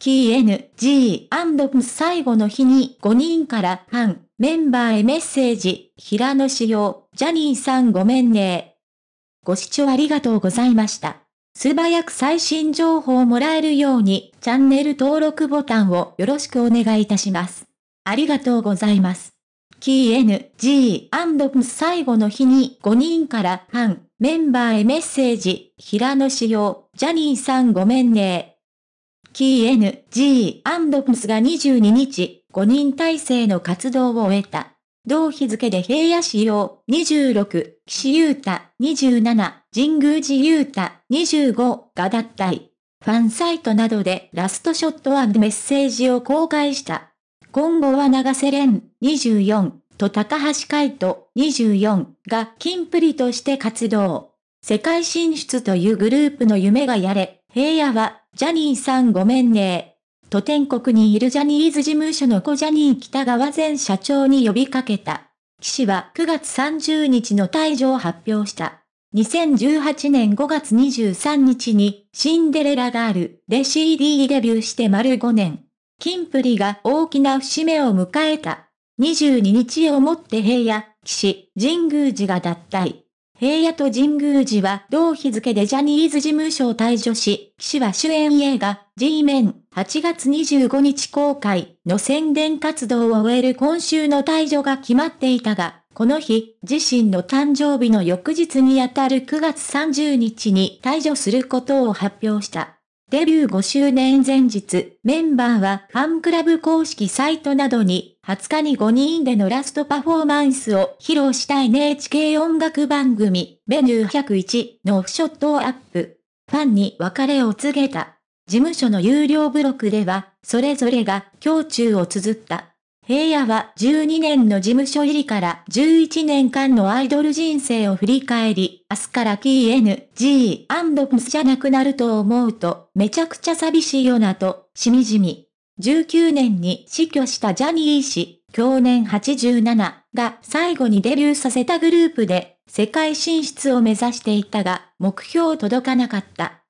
KNG& 最後の日に5人からファン、メンバーへメッセージ、平野紫耀、ジャニーさんごめんね。ご視聴ありがとうございました。素早く最新情報をもらえるように、チャンネル登録ボタンをよろしくお願いいたします。ありがとうございます。KNG& 最後の日に5人からファン、メンバーへメッセージ、平野紫耀、ジャニーさんごめんね KNG& プスが22日、5人体制の活動を終えた。同日付で平野市用26、岸優太27、神宮寺優太25が脱退。ファンサイトなどでラストショットメッセージを公開した。今後は長瀬廉24と高橋海人24がキンプリとして活動。世界進出というグループの夢がやれ、平野は、ジャニーさんごめんねと天国にいるジャニーズ事務所の子ジャニー北川前社長に呼びかけた。岸は9月30日の退場を発表した。2018年5月23日に、シンデレラガールで CD デビューして丸5年。キンプリが大きな節目を迎えた。22日をもって平野、岸、神宮寺が脱退。平野と神宮寺は同日付でジャニーズ事務所を退所し、騎士は主演映画、G メン、8月25日公開の宣伝活動を終える今週の退場が決まっていたが、この日、自身の誕生日の翌日にあたる9月30日に退場することを発表した。デビュー5周年前日、メンバーはファンクラブ公式サイトなどに20日に5人でのラストパフォーマンスを披露した NHK 音楽番組、メニュー101のオフショットをアップ。ファンに別れを告げた。事務所の有料ブログでは、それぞれが胸中を綴った。平野は12年の事務所入りから11年間のアイドル人生を振り返り、明日から KNG& p スじゃなくなると思うと、めちゃくちゃ寂しいよなと、しみじみ19年に死去したジャニー氏、去年87が最後にデビューさせたグループで、世界進出を目指していたが、目標届かなかった。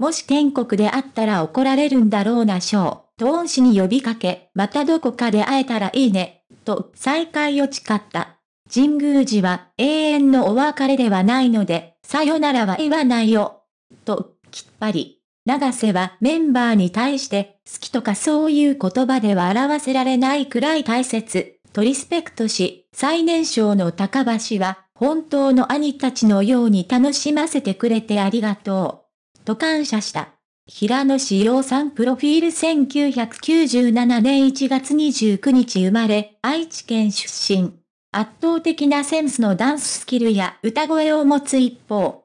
もし天国であったら怒られるんだろうなショー、トーン氏に呼びかけ、またどこかで会えたらいいね、と再会を誓った。神宮寺は永遠のお別れではないので、さよならは言わないよ、と、きっぱり。長瀬はメンバーに対して好きとかそういう言葉では表せられないくらい大切、とリスペクトし、最年少の高橋は本当の兄たちのように楽しませてくれてありがとう。と感謝した。平野志陽さんプロフィール1997年1月29日生まれ、愛知県出身。圧倒的なセンスのダンススキルや歌声を持つ一方、